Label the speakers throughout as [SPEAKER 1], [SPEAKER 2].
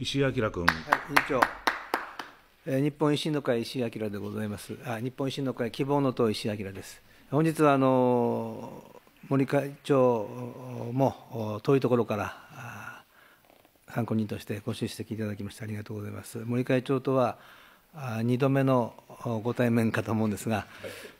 [SPEAKER 1] 石井明君。はい、委員
[SPEAKER 2] 長。え日本維新の会石井明でございます。あ、日本維新の会希望の党石井明です。本日はあの森会長も遠いところから参考人としてご出席いただきましてありがとうございます。森会長とは2度目のご対面かと思うんですが、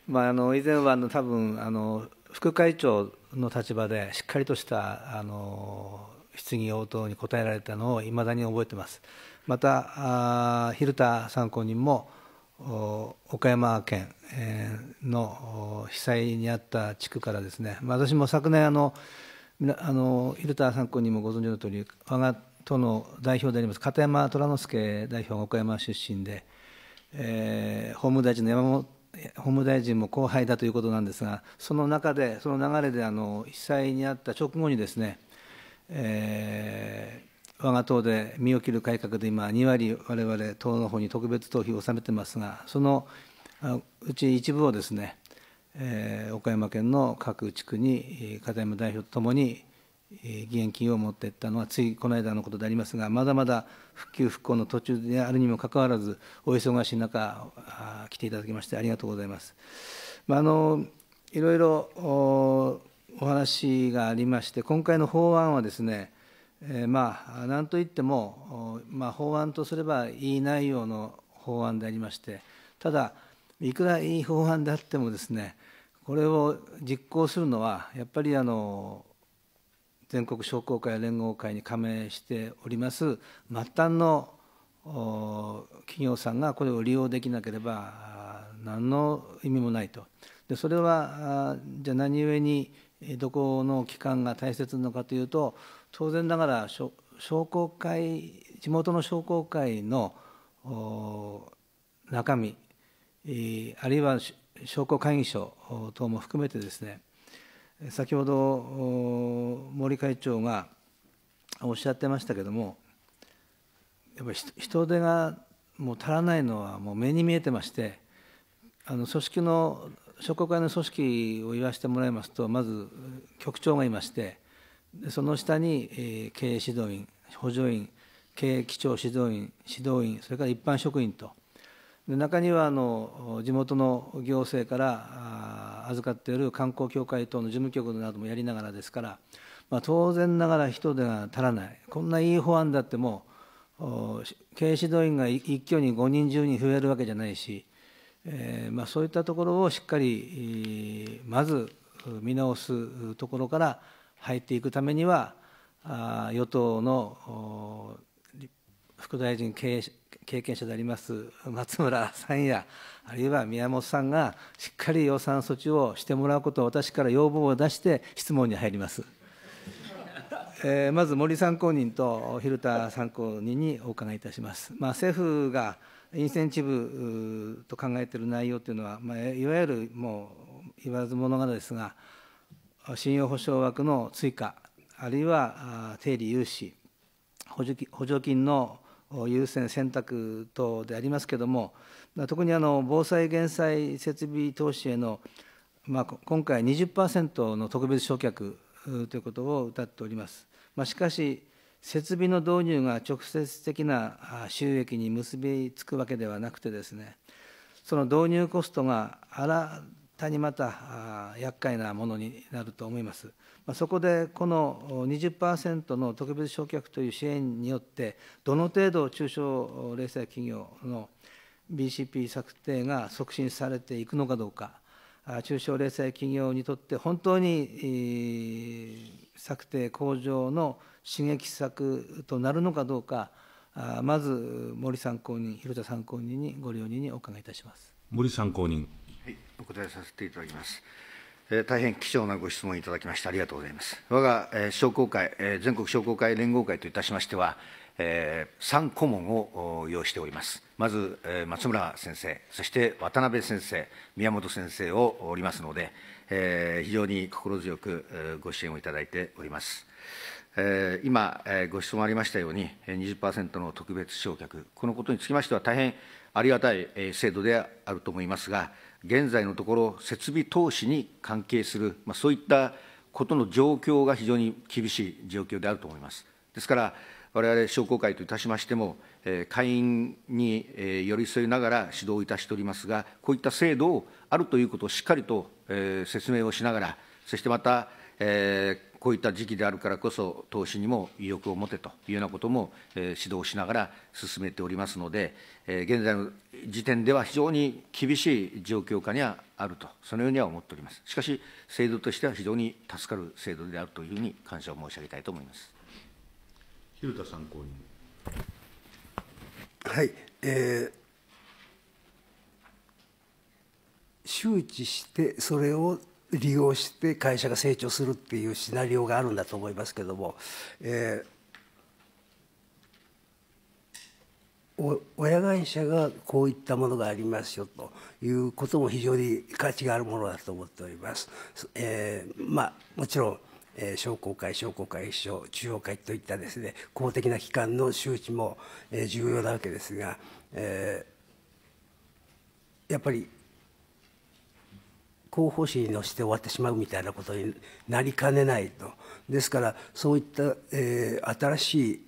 [SPEAKER 2] まあ、あの以前はあの多分あの副会長の立場でしっかりとしたあの質疑応答に答えられたのをいまだに覚えてます。また、蛭田参考人も岡山県の被災にあった地区からですね、私も昨年あの、あの蛭田参考人もご存知の通り、我が党の代表であります片山虎之助代表が岡山出身で、えー、法務大臣の山本法務大臣も後輩だということなんですが、その中で、その流れであの被災にあった直後にですね、えー、我が党で身を切る改革で今、2割、われわれ党の方に特別党費を納めてますが、そのうち一部をですね、えー、岡山県の各地区に片山代表とともに、義援金を持っていったのはついこの間のことでありますが、まだまだ復旧復興の途中であるにもかかわらず、お忙しい中、来ていただきましてありがとうございます。まあ、あのいろいろお話がありまして、今回の法案はですね、えー、まあ、なんといっても、まあ、法案とすればいい内容の法案でありまして、ただ、いくらいい法案であってもですね、これを実行するのは、やっぱりあの全国商工会連合会に加盟しております末端の企業さんがこれを利用できなければ何の意味もないと。でそれはじゃあ何故にどこの機関が大切なのかというと当然ながら商工会地元の商工会の中身あるいは商工会議所等も含めてですね先ほど森会長がおっしゃってましたけどもやっぱり人手がもう足らないのはもう目に見えてましてあの組織の諸国会の組織を言わせてもらいますとまず局長がいましてその下に、え経営指導員補助員経営基調指導員指導員それから一般職員とで中にはあの地元の行政から預かっている観光協会等の事務局などもやりながらですから、まあ、当然ながら人手が足らないこんないい法案だっても経営指導員が一挙に5人10人増えるわけじゃないしえー、まあ、そういったところをしっかり、まず見直すところから入っていくためには、あ与党の副大臣経験者であります松村さんや、あるいは宮本さんがしっかり予算措置をしてもらうことを私から要望を出して質問に入ります。えー、まず森参考人と蛭田参考人にお伺いいたします。まあ、政府がインセンティブと考えている内容というのは、まあ、いわゆるもう言わずものがですが、信用保証枠の追加、あるいは定理融資、補助補助金の優先選択等でありますけれども、特にあの防災・減災設備投資への、まあ、今回20%の特別償却ということをうたっております。まあ、しかし設備の導入が直接的な収益に結びつくわけではなくてですね、その導入コストが新たにまた厄介なものになると思います。まあ、そこでこの20%の特別償却という支援によって、どの程度中小零細企業の BCP 策定が促進されていくのかどうか、中小零細企業にとって本当に策定向上の刺激策となるのかどうか、まず森参考人、広田参考人にご両人にお伺いいたします
[SPEAKER 1] 森参考人、はい。お答えさせていただきます。え大変貴重なご質問いただきまして、ありがとうございます。我が、え商工会、え全国商工会連合会といたしましては、え3顧問を要しております。まず松村先生、そして渡辺先生、宮本先生をおりますので、えー、非常に心強くご支援をいただいております。えー、今、ご質問ありましたように、20%の特別償却、このことにつきましては、大変ありがたい制度であると思いますが、現在のところ、設備投資に関係する、まあ、そういったことの状況が非常に厳しい状況であると思います。ですから、われわれ商工会といたしましても、会員に寄り添いながら指導いたしておりますが、こういった制度をあるということをしっかりと説明をしながら、そしてまた、こういった時期であるからこそ、投資にも意欲を持てというようなことも指導しながら進めておりますので、現在の時点では非常に厳しい状況下にはあると、そのようには思っております。しかし、制度としては非常に助かる制度であるというふうに感謝を申し上げたいと思います。蛭田参考人
[SPEAKER 3] はいえー周知してそれを利用して会社が成長するっていうシナリオがあるんだと思いますけれども、えー、親会社がこういったものがありますよということも非常に価値があるものだと思っております。えー、まあ、もちろんえー、商工会、商工会秘書、中央会といったですね公的な機関の周知も、えー、重要なわけですが、えー、やっぱり広報誌載せて終わってしまうみたいなことになりかねないとですからそういった、えー、新しい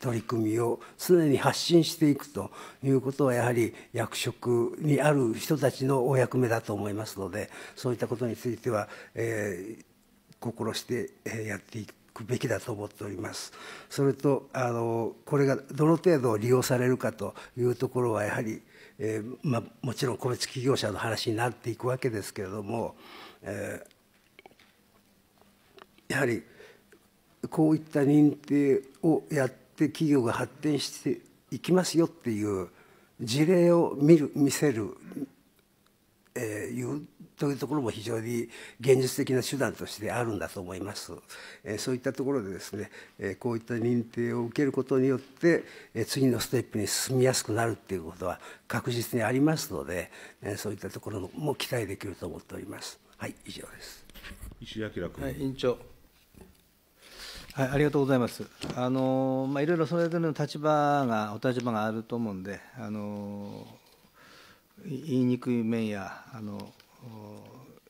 [SPEAKER 3] 取り組みを常に発信していくということはやはり役職にある人たちのお役目だと思いますのでそういったことについては、えー、心してやっていくべきだと思っております。それとあのこれがどの程度利用されるかというところはやはり、えー、まあ、もちろん個別企業者の話になっていくわけですけれども、えー、やはりこういった認定をやって企業が発展していきますよっていう事例を見る見せる、えー、いうというところも非常に現実的な手段としてあるんだと思います。えそういったところでですね、えこういった認定を受けることによって、え次のステップに進みやすくなるっていうことは確実にありますので、えそういったところも期待できると思っております。はい、以上です。石井明君。はい、委員長。
[SPEAKER 2] はい、ありがとうございます。あのまあいろいろそれぞれの立場がお立場があると思うんで、あの言いにくい面やあの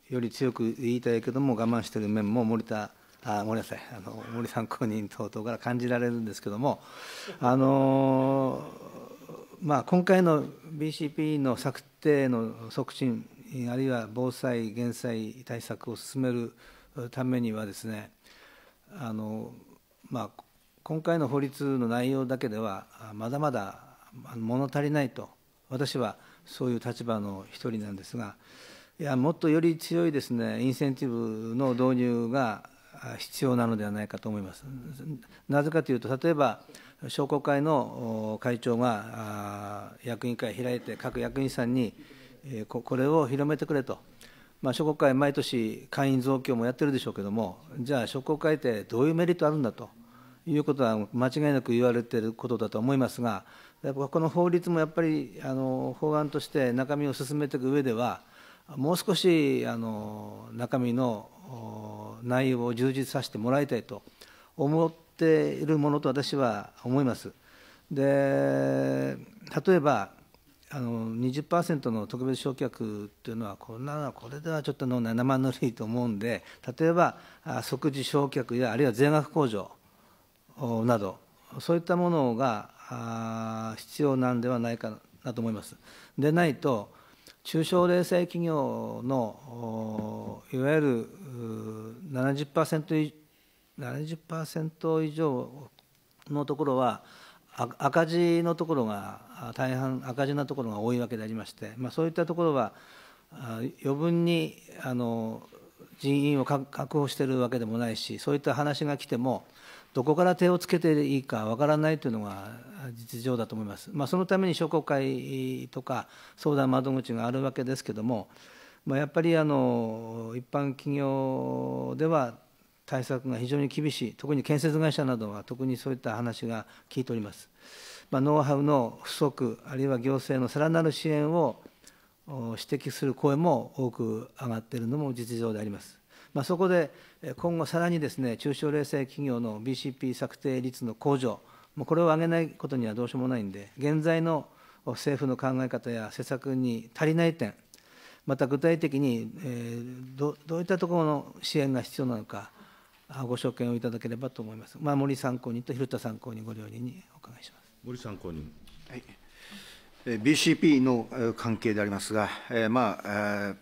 [SPEAKER 2] より強く言いたいけども我慢している面も森田あごめんなさいあの森参考人等々から感じられるんですけどもあのまあ、今回の BCP の策定の促進あるいは防災・減災対策を進めるためにはですねあの、まあ、今回の法律の内容だけではまだまだ物足りないと私はそういう立場の一人なんですが。いやもっとより強いですねインセンティブの導入が必要なのではないかと思います。なぜかというと、例えば商工会の会長が役員会開いて、各役員さんにこれを広めてくれと、まあ、商工会、毎年会員増強もやってるでしょうけれども、じゃあ、商工会ってどういうメリットあるんだということは間違いなく言われていることだと思いますが、やっぱこの法律もやっぱりあの法案として中身を進めていく上では、もう少しあの中身の内容を充実させてもらいたいと思っているものと私は思います。で例えばあの20%の特別償却というのはこんなのはこれではちょっとのぬ万のと思うんで例えば即時償却やあるいは税額控除などそういったものが必要なんではないかなと思います。でないと中小零細企業のいわゆる70%以 ,70 以上のところは赤字のところが大半赤字なところが多いわけでありまして、まあ、そういったところは余分にあの人員を確保しているわけでもないしそういった話が来てもどこから手をつけていいかわからないというのが実情だと思います、まあ、そのために商工会とか相談窓口があるわけですけども、まあ、やっぱりあの一般企業では対策が非常に厳しい特に建設会社などは特にそういった話が聞いております、まあ、ノウハウの不足あるいは行政のさらなる支援を指摘する声も多く上がっているのも実情でありますまあ、そこで今後さらにですね、中小零細企業の BCP 策定率の向上、もうこれを上げないことにはどうしようもないんで、現在の政府の考え方や施策に足りない点、また具体的に、えー、どどういったところの支援が必要なのか、ご所見をいただければと思います。まあ、森参考人と広田参考人ご両人にお
[SPEAKER 1] 伺いします。森参考人。はい。BCP の関係でありますが、えー、まあ。えー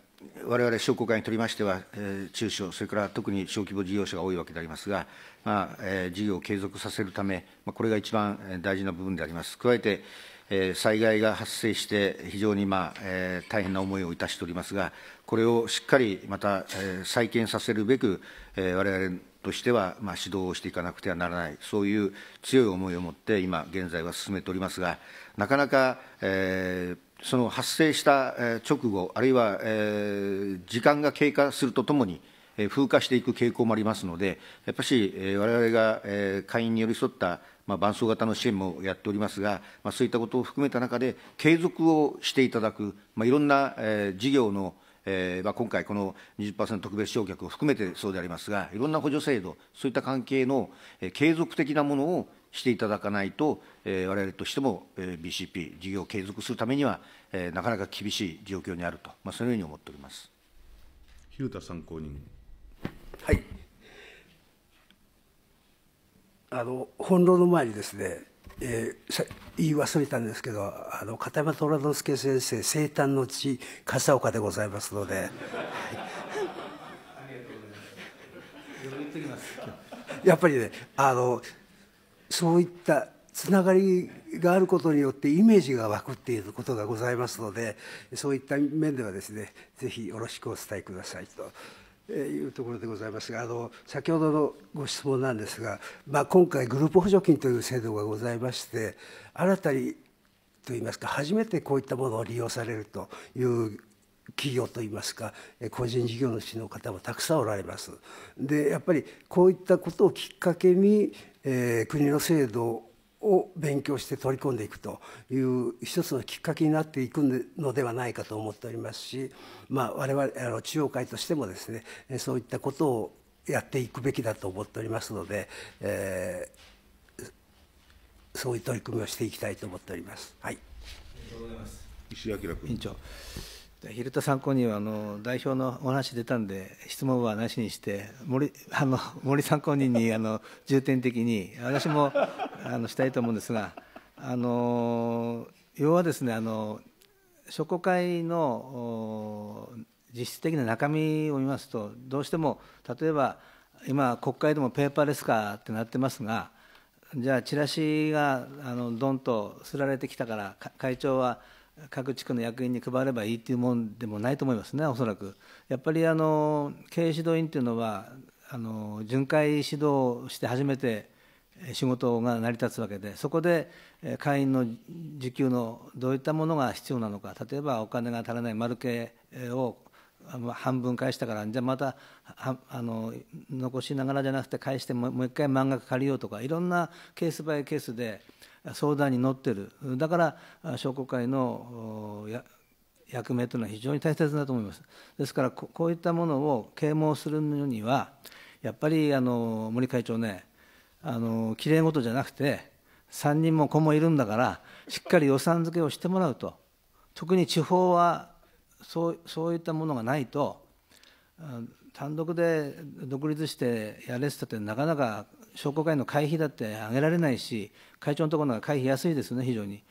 [SPEAKER 1] われわれ商工会にとりましては、えー、中小、それから特に小規模事業者が多いわけでありますが、まあえー、事業を継続させるため、まあ、これが一番大事な部分であります。加えて、えー、災害が発生して、非常に、まあえー、大変な思いをいたしておりますが、これをしっかりまた、えー、再建させるべく、えれわれとしては、まあ、指導をしていかなくてはならない、そういう強い思いを持って、今現在は進めておりますが、なかなか、えー、その発生した直後、あるいは時間が経過するとともに、風化していく傾向もありますので、やっぱしわれわれが会員に寄り添った伴走型の支援もやっておりますが、そういったことを含めた中で、継続をしていただく、いろんな事業のえーまあ、今回、この20%特別償却を含めてそうでありますが、いろんな補助制度、そういった関係の継続的なものをしていただかないと、えれわれとしても、えー、BCP 事業を継続するためには、えなかなか厳しい状況にあると、まあ、そのように思っております蛭田参考人。はい
[SPEAKER 3] あの本論の前にですね、えー、言い忘れたんですけどあの片山虎之助先生生誕の地笠岡でございますので。はいやっぱりねあのそういったつながりがあることによってイメージが湧くっていうことがございますのでそういった面ではですねぜひよろしくお伝えくださいというところでございますがあの先ほどのご質問なんですが、まあ、今回グループ補助金という制度がございまして新たにといいますか初めてこういったものを利用されるという企業といいますか個人事業主の方もたくさんおられます。でやっぱりこういったことをきっかけにえー、国の制度を勉強して取り込んでいくという一つのきっかけになっていくのではないかと思っておりますし、まあ、我々あの中央会としてもですねそういったことをやっていくべきだと思っておりますので、えー、そういう取り組みをしていきたいと思っております。はい、ありがとうございます石井明君委員長
[SPEAKER 2] 昼田参考人はあの代表のお話出たんで質問はなしにして森 あの森参考人に あの重点的に私もあのしたいと思うんですがあの要はですねあの商国会の実質的な中身を見ますとどうしても例えば今国会でもペーパーレス化ってなってますがじゃあチラシがあのどんとすられてきたから会長は各地区の役員に配ればいいというものでもないと思いますね、おそらく。やっぱりあの経営指導員というのは、あの巡回指導して初めて仕事が成り立つわけで、そこで会員の受給のどういったものが必要なのか、例えばお金が足らない丸系を半分返したから、じゃあまたあの残しながらじゃなくて、返してもう一回満額借りようとか、いろんなケースバイケースで。相談に乗ってるだから商工会の役目というのは非常に大切だと思いますですからこういったものを啓蒙するのにはやっぱりあの森会長ねあのきれいごとじゃなくて3人も子もいるんだからしっかり予算付けをしてもらうと特に地方はそうそういったものがないと単独で独立してやれてたってなかなか商工会の会費だって上げられないし、会長のところが会費安いですね、非常に。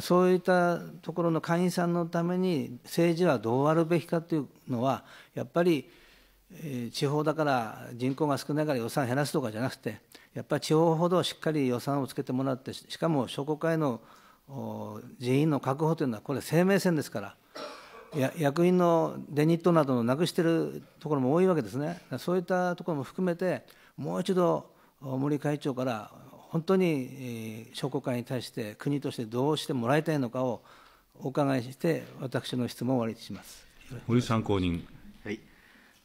[SPEAKER 2] そういったところの会員さんのために政治はどうあるべきかというのは、やっぱり地方だから人口が少ないから予算減らすとかじゃなくて、やっぱり地方ほどしっかり予算をつけてもらって、しかも商工会の人員の確保というのは、これ、生命線ですから。役員のデニットなどのなくしているところも多いわけですね、そういったところも含めて、もう一度森会長から本当に商工会に対して国としてどうしてもらいたいのかをお伺いして、私の質問を終わりにし
[SPEAKER 1] ます森参考人。はい、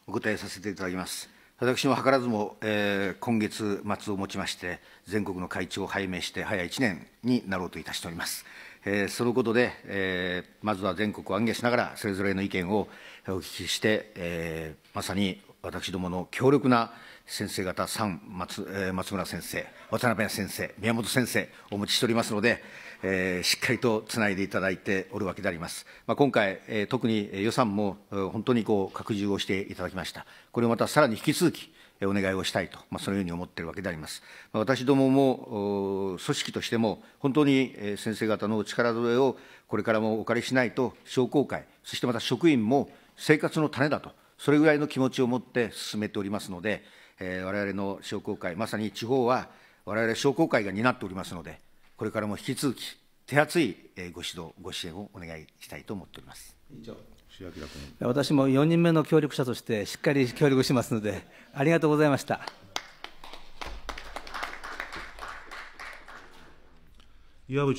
[SPEAKER 1] お答えさせていただきます。私も図らずも、えー、今月末をもちまして、全国の会長を拝命して、早1年になろうといたしております。えー、そのことで、えー、まずは全国を暗挙しながら、それぞれの意見をお聞きして、えー、まさに私どもの強力な先生方3松、松村先生、渡辺先生、宮本先生、お持ちしておりますので、えー、しっかりとつないでいただいておるわけであります。まあ、今回、えー、特に予算も本当にこう拡充をしていただきました。これをまたさらに引き続き、お願いをしたいと、まあ、そのように思っているわけであります。まあ、私どもも組織としても、本当に先生方の力添えをこれからもお借りしないと、商工会、そしてまた職員も生活の種だと。それぐらいの気持ちを持って進めておりますので、えれわれの商工会、まさに地方はわれわれ商工会が担っておりますので、これからも引き続き、手厚いご指導、ご支援をお願いしたいと思っております。以上
[SPEAKER 3] 君
[SPEAKER 2] 私も4人目の協力者としてしっかり協力しますので、ありがとうございまし
[SPEAKER 1] た。岩渕